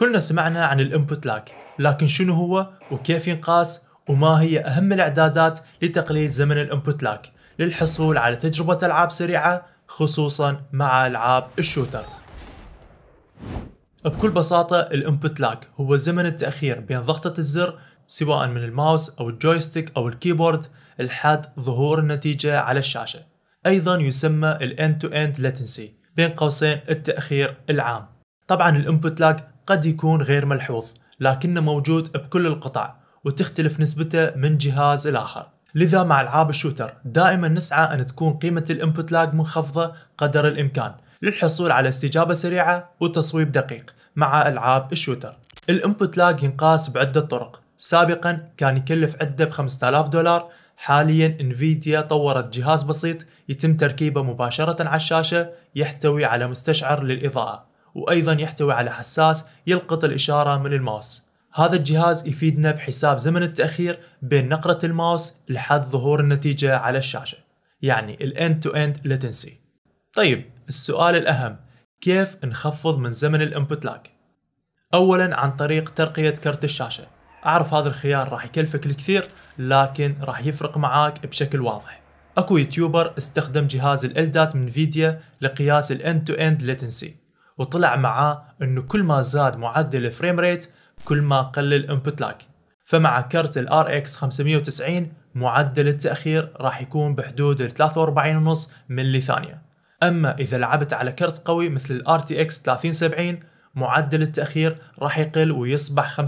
كلنا سمعنا عن الانبوت لاك لكن شنو هو وكيف ينقاس وما هي أهم الإعدادات لتقليل زمن الانبوت لاك للحصول على تجربة ألعاب سريعة خصوصا مع ألعاب الشوتر بكل بساطة الانبوت لاك هو زمن التأخير بين ضغطة الزر سواء من الماوس أو الجويستيك أو الكيبورد لحد ظهور النتيجة على الشاشة أيضا يسمى الان End to End Latency بين قوسين التأخير العام طبعا الانبوت لاك قد يكون غير ملحوظ لكنه موجود بكل القطع وتختلف نسبته من جهاز الآخر لذا مع العاب الشوتر دائما نسعى أن تكون قيمة الانبوت لاج منخفضة قدر الإمكان للحصول على استجابة سريعة وتصويب دقيق مع ألعاب الشوتر الانبوت لاج ينقاس بعدة طرق سابقا كان يكلف عدة ب 5000 دولار حاليا انفيديا طورت جهاز بسيط يتم تركيبه مباشرة على الشاشة يحتوي على مستشعر للإضاءة وأيضا يحتوي على حساس يلقط الإشارة من الماوس هذا الجهاز يفيدنا بحساب زمن التأخير بين نقرة الماوس لحد ظهور النتيجة على الشاشة يعني الـ End to End Latency طيب السؤال الأهم كيف نخفض من زمن الـ Input Lag؟ أولا عن طريق ترقية كرت الشاشة أعرف هذا الخيار راح يكلفك الكثير لكن راح يفرق معاك بشكل واضح اكو يوتيوبر استخدم جهاز الـ LDAT من فيديا لقياس الـ End to End Latency وطلع معاه انه كل ما زاد معدل الفريم ريت كل ما قل الانبوت لاك فمع كرت ال RX 590 معدل التأخير راح يكون بحدود ال 43.5 ملي ثانية أما إذا لعبت على كرت قوي مثل ال RTX 3070 معدل التأخير راح يقل ويصبح 25.3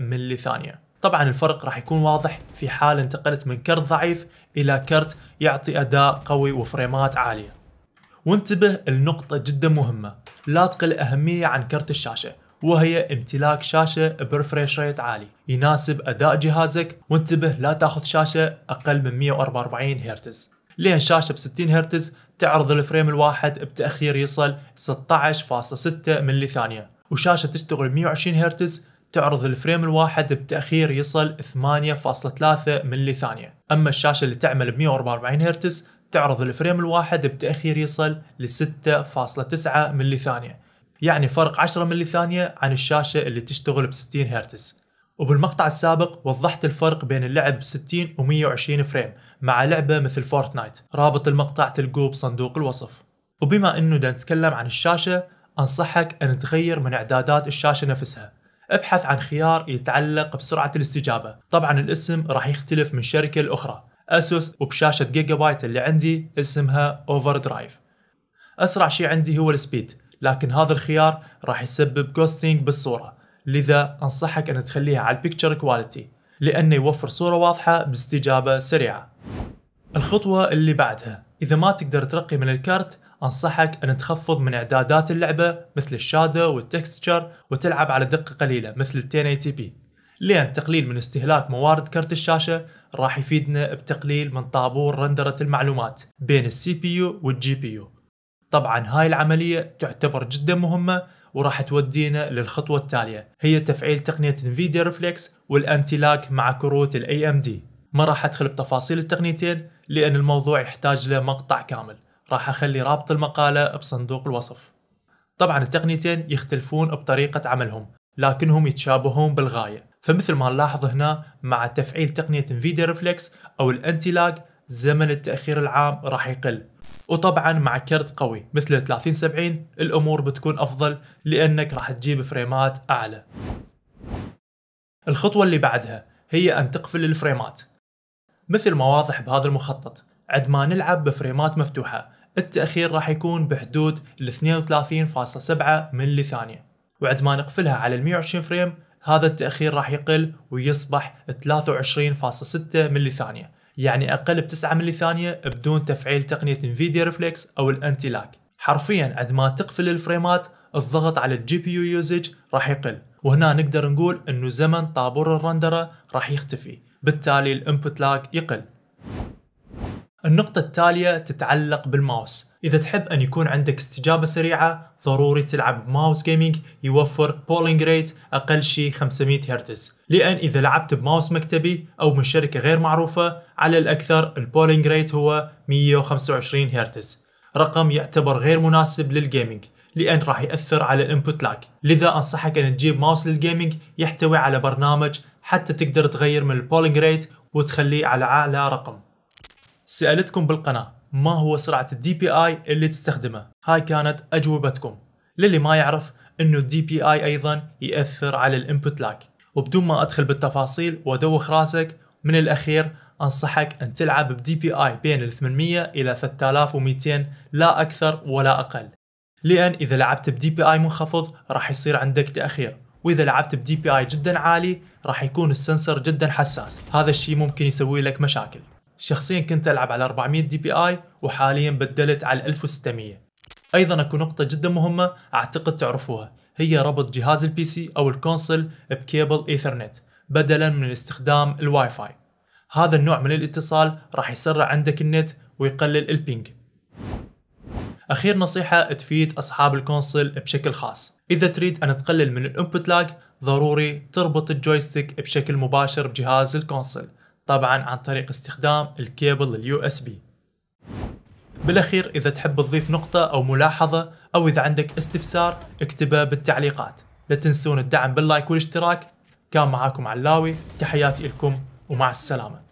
ملي ثانية طبعا الفرق راح يكون واضح في حال انتقلت من كرت ضعيف إلى كرت يعطي أداء قوي وفريمات عالية وانتبه لنقطة جدا مهمة لا تقل أهمية عن كرت الشاشة وهي امتلاك شاشة بريفريش ريت عالي يناسب أداء جهازك وانتبه لا تاخذ شاشة أقل من 144 هرتز لأن شاشة ب 60 هرتز تعرض الفريم الواحد بتأخير يصل 16.6 ملي ثانية وشاشة تشتغل 120 هرتز تعرض الفريم الواحد بتأخير يصل 8.3 ملي ثانية أما الشاشة اللي تعمل ب 144 هرتز تعرض الفريم الواحد بتأخير يصل ل 6.9 ملي ثانية يعني فرق 10 ملي ثانية عن الشاشة اللي تشتغل ب 60 هرتز وبالمقطع السابق وضحت الفرق بين اللعب ب 60 و 120 فريم مع لعبة مثل فورتنايت رابط المقطع تلقوه بصندوق الوصف وبما انه دا نتكلم عن الشاشة انصحك ان تغير من اعدادات الشاشة نفسها ابحث عن خيار يتعلق بسرعة الاستجابة طبعا الاسم راح يختلف من شركة لأخرى أسوس وبشاشة جيجا بايت اللي عندي اسمها أوفر درايف أسرع شيء عندي هو السبيد لكن هذا الخيار راح يسبب جوستينج بالصورة لذا أنصحك أن تخليها على البيكتشر كواليتي لأنه يوفر صورة واضحة باستجابة سريعة الخطوة اللي بعدها إذا ما تقدر ترقي من الكارت أنصحك أن تخفض من إعدادات اللعبة مثل الشادو والتكستشر وتلعب على دقة قليلة مثل الـ 1080p لأن تقليل من استهلاك موارد كرت الشاشة راح يفيدنا بتقليل من طابور رندرة المعلومات بين السي بي يو والجي بي يو طبعا هاي العملية تعتبر جدا مهمة وراح تودينا للخطوة التالية هي تفعيل تقنية انفيديا ريفلكس والانتي لاك مع كروت الاي ام دي ما راح ادخل بتفاصيل التقنيتين لان الموضوع يحتاج له مقطع كامل راح أخلي رابط المقالة بصندوق الوصف طبعا التقنيتين يختلفون بطريقة عملهم لكنهم يتشابهون بالغاية فمثل ما نلاحظ هنا مع تفعيل تقنية انفيديا ريفلكس أو الانتي زمن التأخير العام راح يقل وطبعا مع كرت قوي مثل 3070 الأمور بتكون أفضل لأنك راح تجيب فريمات أعلى الخطوة اللي بعدها هي أن تقفل الفريمات مثل ما واضح بهذا المخطط عندما ما نلعب بفريمات مفتوحة التأخير راح يكون بحدود ال 32.7 ملي ثانية وعد ما نقفلها على ال 120 فريم هذا التأخير راح يقل ويصبح 23.6 ملي ثانية يعني أقل ب 9 ملي ثانية بدون تفعيل تقنية انفيديا ريفلكس أو الانتي لاك حرفيا عد ما تقفل الفريمات الضغط على الجي بي يو يوزج راح يقل وهنا نقدر نقول انه زمن طابور الرندره راح يختفي بالتالي الانبوت lag يقل النقطة التالية تتعلق بالماوس إذا تحب أن يكون عندك استجابة سريعة ضروري تلعب بماوس جيمنج يوفر بولينج ريت أقل شيء 500 هرتز لأن إذا لعبت بماوس مكتبي أو من شركة غير معروفة على الأكثر البولينج ريت هو 125 هرتز رقم يعتبر غير مناسب للجيمنج لأن راح يأثر على الانبوت لاك لذا أنصحك أن تجيب ماوس للجيمنج يحتوي على برنامج حتى تقدر تغير من البولينج ريت وتخليه على أعلى رقم سألتكم بالقناة ما هو سرعة الدي بي اي اللي تستخدمه هاي كانت أجوبتكم للي ما يعرف انه الدي بي اي ايضا يأثر على الانبوت لاك وبدون ما ادخل بالتفاصيل وادوخ راسك من الاخير انصحك ان تلعب بدي بي اي بين ال 800 الى 3200 لا اكثر ولا اقل لان اذا لعبت بدي بي اي منخفض راح يصير عندك تاخير واذا لعبت بدي بي اي جدا عالي راح يكون السنسر جدا حساس هذا الشيء ممكن يسوي لك مشاكل شخصيا كنت ألعب على 400 دي بي آي وحاليا بدلت على 1600 أيضا أكو نقطة جدا مهمة أعتقد تعرفوها هي ربط جهاز البي سي أو الكونسل بكيبل إيثرنت بدلا من استخدام الواي فاي هذا النوع من الاتصال راح يسرع عندك النت ويقلل البينج أخير نصيحة تفيد أصحاب الكونسل بشكل خاص إذا تريد أن تقلل من الانبوت لاج ضروري تربط الجويستيك بشكل مباشر بجهاز الكونسل طبعا عن طريق استخدام الكيبل اليو اس بي بالاخير اذا تحب تضيف نقطة او ملاحظة او اذا عندك استفسار اكتبه بالتعليقات لا تنسون الدعم باللايك والاشتراك كان معاكم علاوي تحياتي لكم ومع السلامه